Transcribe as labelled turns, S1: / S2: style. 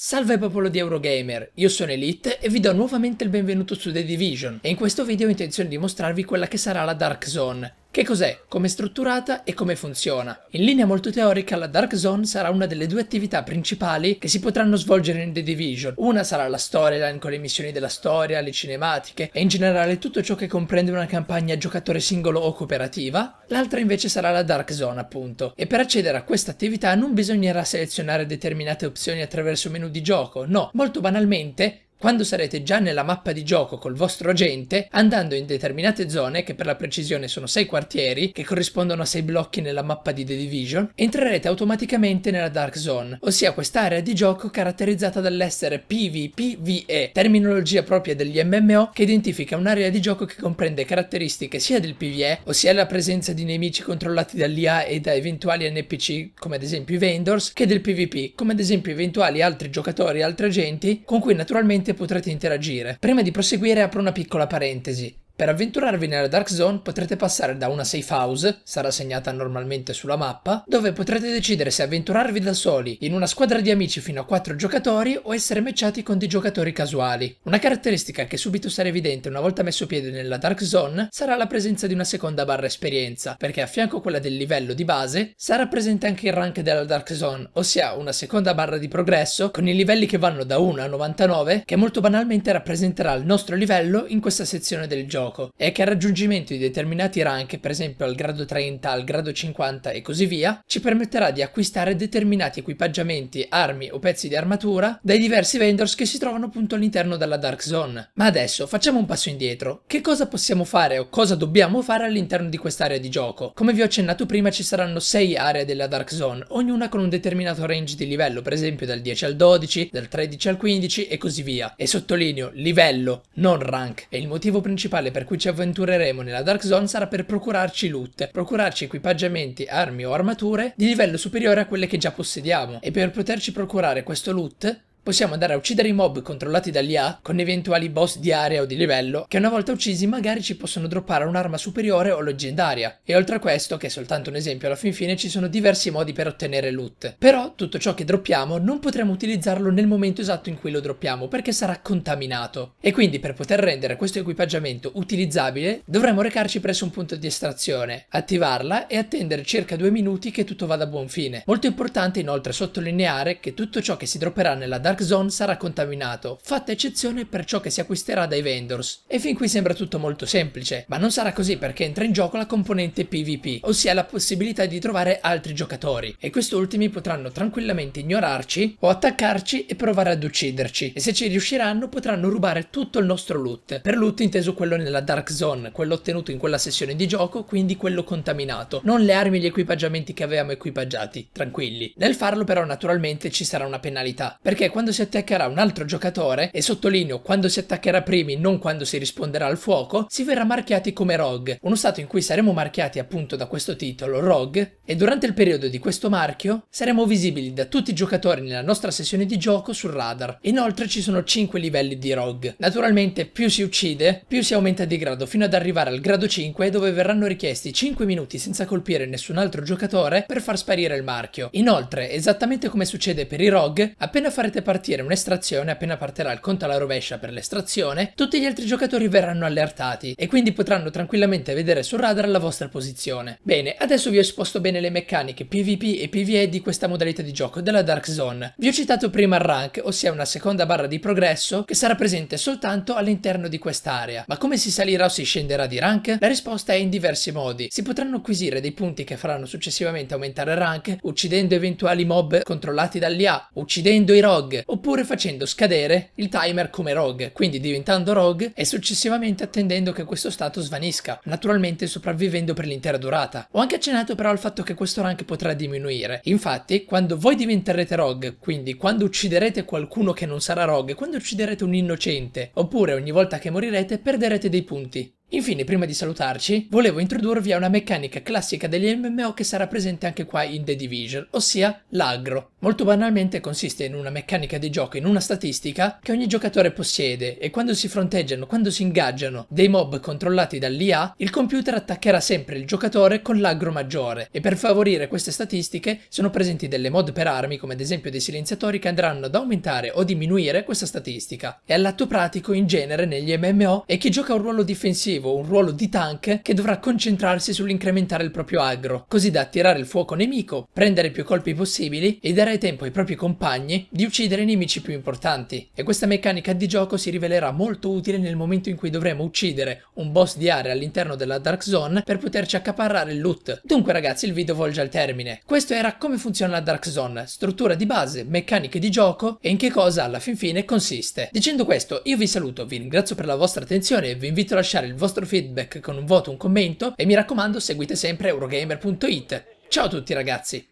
S1: Salve popolo di Eurogamer, io sono Elite e vi do nuovamente il benvenuto su The Division e in questo video ho intenzione di mostrarvi quella che sarà la Dark Zone, che cos'è, come è strutturata e come funziona. In linea molto teorica, la Dark Zone sarà una delle due attività principali che si potranno svolgere in The Division. Una sarà la storyline con le missioni della storia, le cinematiche e in generale tutto ciò che comprende una campagna giocatore singolo o cooperativa. L'altra invece sarà la Dark Zone, appunto. E per accedere a questa attività non bisognerà selezionare determinate opzioni attraverso menu di gioco, no, molto banalmente quando sarete già nella mappa di gioco col vostro agente, andando in determinate zone, che per la precisione sono 6 quartieri, che corrispondono a 6 blocchi nella mappa di The Division, entrerete automaticamente nella Dark Zone, ossia quest'area di gioco caratterizzata dall'essere PvPVE, terminologia propria degli MMO che identifica un'area di gioco che comprende caratteristiche sia del PvE, ossia la presenza di nemici controllati dall'IA e da eventuali NPC, come ad esempio i vendors, che del PvP, come ad esempio eventuali altri giocatori e altri agenti, con cui naturalmente potrete interagire. Prima di proseguire apro una piccola parentesi. Per avventurarvi nella Dark Zone potrete passare da una safe house, sarà segnata normalmente sulla mappa, dove potrete decidere se avventurarvi da soli, in una squadra di amici fino a 4 giocatori o essere matchati con dei giocatori casuali. Una caratteristica che subito sarà evidente una volta messo piede nella Dark Zone sarà la presenza di una seconda barra esperienza, perché a fianco a quella del livello di base sarà presente anche il rank della Dark Zone, ossia una seconda barra di progresso con i livelli che vanno da 1 a 99 che molto banalmente rappresenterà il nostro livello in questa sezione del gioco gioco è che il raggiungimento di determinati rank, per esempio al grado 30, al grado 50 e così via, ci permetterà di acquistare determinati equipaggiamenti, armi o pezzi di armatura dai diversi vendors che si trovano appunto all'interno della Dark Zone. Ma adesso facciamo un passo indietro. Che cosa possiamo fare o cosa dobbiamo fare all'interno di quest'area di gioco? Come vi ho accennato prima ci saranno 6 aree della Dark Zone, ognuna con un determinato range di livello, per esempio dal 10 al 12, dal 13 al 15 e così via. E sottolineo livello, non rank. E il motivo principale per per cui ci avventureremo nella Dark Zone sarà per procurarci loot, procurarci equipaggiamenti, armi o armature di livello superiore a quelle che già possediamo e per poterci procurare questo loot possiamo andare a uccidere i mob controllati dagli A con eventuali boss di area o di livello che una volta uccisi magari ci possono droppare un'arma superiore o leggendaria. E oltre a questo, che è soltanto un esempio alla fin fine, ci sono diversi modi per ottenere loot. Però tutto ciò che droppiamo non potremo utilizzarlo nel momento esatto in cui lo droppiamo perché sarà contaminato. E quindi per poter rendere questo equipaggiamento utilizzabile dovremo recarci presso un punto di estrazione, attivarla e attendere circa due minuti che tutto vada a buon fine. Molto importante inoltre sottolineare che tutto ciò che si dropperà nella Dark Axon sarà contaminato, fatta eccezione per ciò che si acquisterà dai vendors. E fin qui sembra tutto molto semplice, ma non sarà così perché entra in gioco la componente PvP, ossia la possibilità di trovare altri giocatori, e questi ultimi potranno tranquillamente ignorarci o attaccarci e provare ad ucciderci, e se ci riusciranno potranno rubare tutto il nostro loot. Per loot inteso quello nella Dark Zone, quello ottenuto in quella sessione di gioco, quindi quello contaminato, non le armi e gli equipaggiamenti che avevamo equipaggiati, tranquilli. Nel farlo però naturalmente ci sarà una penalità, perché quando quando si attaccherà un altro giocatore, e sottolineo quando si attaccherà primi, non quando si risponderà al fuoco, si verrà marchiati come rogue, uno stato in cui saremo marchiati appunto da questo titolo, rogue, e durante il periodo di questo marchio saremo visibili da tutti i giocatori nella nostra sessione di gioco sul radar. Inoltre ci sono 5 livelli di rogue. Naturalmente più si uccide, più si aumenta di grado fino ad arrivare al grado 5 dove verranno richiesti 5 minuti senza colpire nessun altro giocatore per far sparire il marchio. Inoltre, esattamente come succede per i rogue, appena farete partire un'estrazione, appena partirà il conto alla rovescia per l'estrazione, tutti gli altri giocatori verranno allertati e quindi potranno tranquillamente vedere sul radar la vostra posizione. Bene, adesso vi ho esposto bene le meccaniche PvP e PvE di questa modalità di gioco della Dark Zone. Vi ho citato prima il rank, ossia una seconda barra di progresso che sarà presente soltanto all'interno di quest'area. Ma come si salirà o si scenderà di rank? La risposta è in diversi modi. Si potranno acquisire dei punti che faranno successivamente aumentare il rank, uccidendo eventuali mob controllati dall'IA, uccidendo i rogue, Rogue, oppure facendo scadere il timer come Rogue, quindi diventando Rogue e successivamente attendendo che questo stato svanisca, naturalmente sopravvivendo per l'intera durata. Ho anche accennato però al fatto che questo rank potrà diminuire. Infatti, quando voi diventerete Rogue, quindi quando ucciderete qualcuno che non sarà Rogue, quando ucciderete un innocente, oppure ogni volta che morirete perderete dei punti. Infine, prima di salutarci, volevo introdurvi a una meccanica classica degli MMO che sarà presente anche qua in The Division, ossia l'aggro. Molto banalmente consiste in una meccanica di gioco, in una statistica che ogni giocatore possiede e quando si fronteggiano, quando si ingaggiano dei mob controllati dall'IA, il computer attaccherà sempre il giocatore con l'aggro maggiore e per favorire queste statistiche sono presenti delle mod per armi come ad esempio dei silenziatori che andranno ad aumentare o diminuire questa statistica. E all'atto pratico in genere negli MMO è chi gioca un ruolo difensivo dicevo, un ruolo di tank che dovrà concentrarsi sull'incrementare il proprio aggro, così da attirare il fuoco nemico, prendere più colpi possibili e dare tempo ai propri compagni di uccidere i nemici più importanti. E questa meccanica di gioco si rivelerà molto utile nel momento in cui dovremo uccidere un boss di area all'interno della Dark Zone per poterci accaparrare il loot. Dunque ragazzi il video volge al termine. Questo era come funziona la Dark Zone, struttura di base, meccaniche di gioco e in che cosa alla fin fine consiste. Dicendo questo io vi saluto, vi ringrazio per la vostra attenzione e vi invito a lasciare il vostro vostro feedback con un voto, un commento e mi raccomando seguite sempre Eurogamer.it. Ciao a tutti ragazzi!